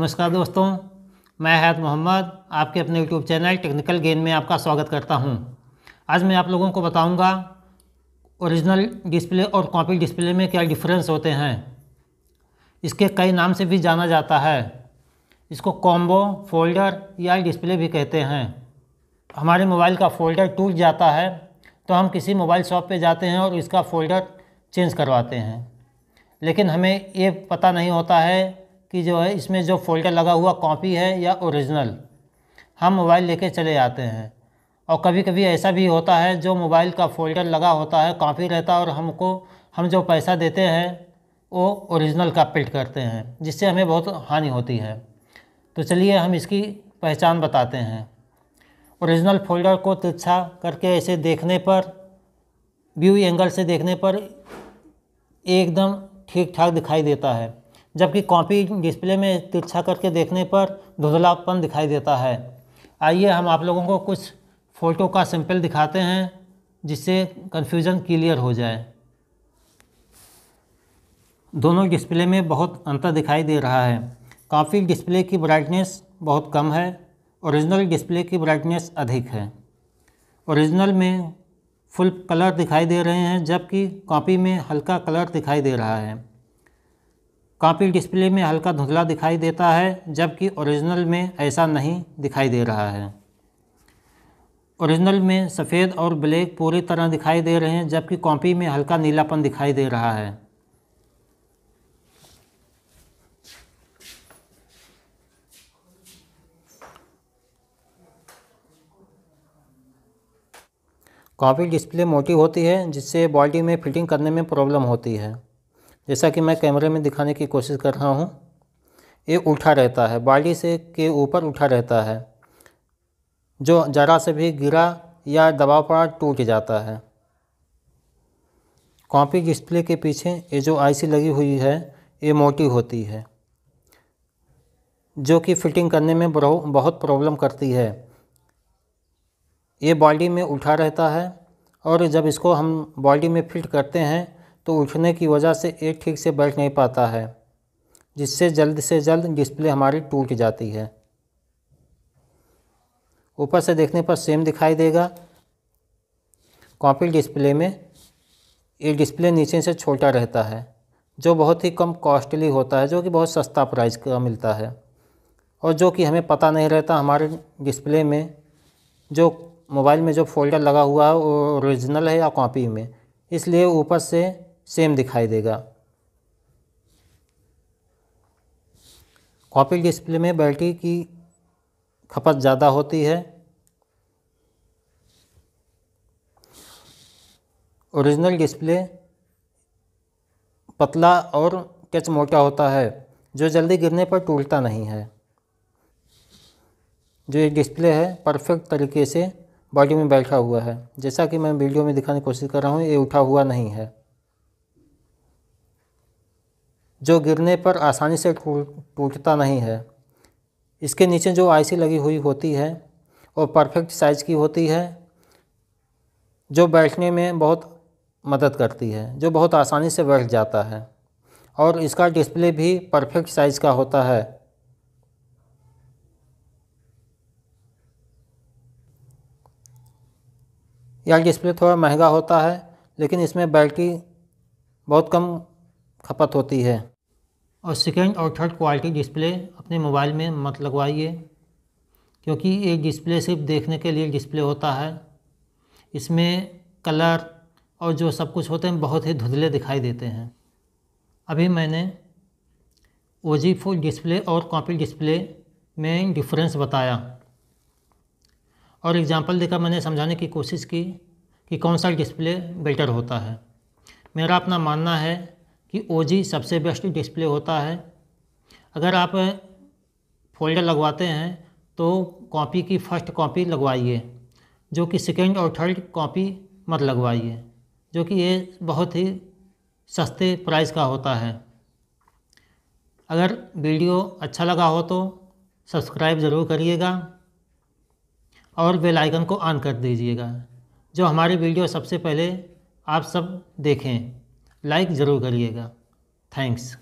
नमस्कार दोस्तों मैं हैत मोहम्मद आपके अपने यूट्यूब चैनल टेक्निकल गेन में आपका स्वागत करता हूं। आज मैं आप लोगों को बताऊंगा ओरिजिनल डिस्प्ले और कॉपी डिस्प्ले में क्या डिफरेंस होते हैं इसके कई नाम से भी जाना जाता है इसको कॉम्बो फोल्डर या डिस्प्ले भी कहते हैं हमारे मोबाइल का फ़ोल्डर टूट जाता है तो हम किसी मोबाइल शॉप पर जाते हैं और इसका फ़ोल्डर चेंज करवाते हैं लेकिन हमें ये पता नहीं होता है कि जो है इसमें जो फोल्डर लगा हुआ कॉपी है या ओरिजिनल हम मोबाइल लेके चले जाते हैं और कभी कभी ऐसा भी होता है जो मोबाइल का फोल्डर लगा होता है कॉपी रहता है और हमको हम जो पैसा देते हैं वो ओरिजिनल का प्रिंट करते हैं जिससे हमें बहुत हानि होती है तो चलिए हम इसकी पहचान बताते हैं ओरिजिनल फोल्डर को तिरछा करके ऐसे देखने पर व्यू एंगल से देखने पर एकदम ठीक ठाक दिखाई देता है जबकि कॉपी डिस्प्ले में तिरछा करके देखने पर धुंधलापन दिखाई देता है आइए हम आप लोगों को कुछ फ़ोटो का सैंपल दिखाते हैं जिससे कन्फ्यूज़न क्लियर हो जाए दोनों डिस्प्ले में बहुत अंतर दिखाई दे रहा है काफ़ी डिस्प्ले की ब्राइटनेस बहुत कम है ओरिजिनल डिस्प्ले की ब्राइटनेस अधिक है ओरिजिनल में फुल कलर दिखाई दे रहे हैं जबकि कॉपी में हल्का कलर दिखाई दे रहा है कॉपी डिस्प्ले में हल्का धुंधला दिखाई देता है जबकि ओरिजिनल में ऐसा नहीं दिखाई दे रहा है ओरिजिनल में सफ़ेद और ब्लैक पूरी तरह दिखाई दे रहे हैं जबकि कॉपी में हल्का नीलापन दिखाई दे रहा है कॉपी डिस्प्ले मोटी होती है जिससे बॉडी में फिटिंग करने में प्रॉब्लम होती है जैसा कि मैं कैमरे में दिखाने की कोशिश कर रहा हूँ ये उठा रहता है बाली से के ऊपर उठा रहता है जो जरा से भी गिरा या दबाव पड़ा टूट जाता है कॉपी डिस्प्ले के पीछे ये जो आईसी लगी हुई है ये मोटी होती है जो कि फिटिंग करने में बहुत प्रॉब्लम करती है ये बॉडी में उठा रहता है और जब इसको हम बॉडी में फिट करते हैं तो उठने की वजह से एक ठीक से बैठ नहीं पाता है जिससे जल्द से जल्द डिस्प्ले हमारी टूट जाती है ऊपर से देखने पर सेम दिखाई देगा कॉपी डिस्प्ले में ये डिस्प्ले नीचे से छोटा रहता है जो बहुत ही कम कॉस्टली होता है जो कि बहुत सस्ता प्राइस का मिलता है और जो कि हमें पता नहीं रहता हमारे डिस्प्ले में जो मोबाइल में जो फोल्डर लगा हुआ है वो ओरिजिनल है या कॉपी में इसलिए ऊपर से सेम दिखाई देगा कॉपी डिस्प्ले में बैटरी की खपत ज़्यादा होती है ओरिजिनल डिस्प्ले पतला और टच मोटा होता है जो जल्दी गिरने पर टूटता नहीं है जो ये डिस्प्ले है परफेक्ट तरीके से बॉडी में बैठा हुआ है जैसा कि मैं वीडियो में दिखाने की कोशिश कर रहा हूँ ये उठा हुआ नहीं है जो गिरने पर आसानी से टूटता नहीं है इसके नीचे जो आईसी लगी हुई होती है वो परफेक्ट साइज़ की होती है जो बैठने में बहुत मदद करती है जो बहुत आसानी से बैठ जाता है और इसका डिस्प्ले भी परफेक्ट साइज़ का होता है यह डिस्प्ले थोड़ा महंगा होता है लेकिन इसमें बैटरी बहुत कम खपत होती है और सेकेंड और थर्ड क्वालिटी डिस्प्ले अपने मोबाइल में मत लगवाइए क्योंकि एक डिस्प्ले सिर्फ देखने के लिए डिस्प्ले होता है इसमें कलर और जो सब कुछ होते हैं बहुत ही धुंधले दिखाई देते हैं अभी मैंने ओ जी फुल डिस्प्ले और कॉपी डिस्प्ले में डिफरेंस बताया और एग्ज़ाम्पल देकर मैंने समझाने की कोशिश की कि कौन सा डिस्प्ले बेटर होता है मेरा अपना मानना है कि ओ सबसे बेस्ट डिस्प्ले होता है अगर आप फोल्डर लगवाते हैं तो कॉपी की फ़र्स्ट कॉपी लगवाइए जो कि सेकेंड और थर्ड कॉपी मत लगवाइए जो कि ये बहुत ही सस्ते प्राइस का होता है अगर वीडियो अच्छा लगा हो तो सब्सक्राइब ज़रूर करिएगा और बेल आइकन को ऑन कर दीजिएगा जो हमारी वीडियो सबसे पहले आप सब देखें लाइक ज़रूर करिएगा थैंक्स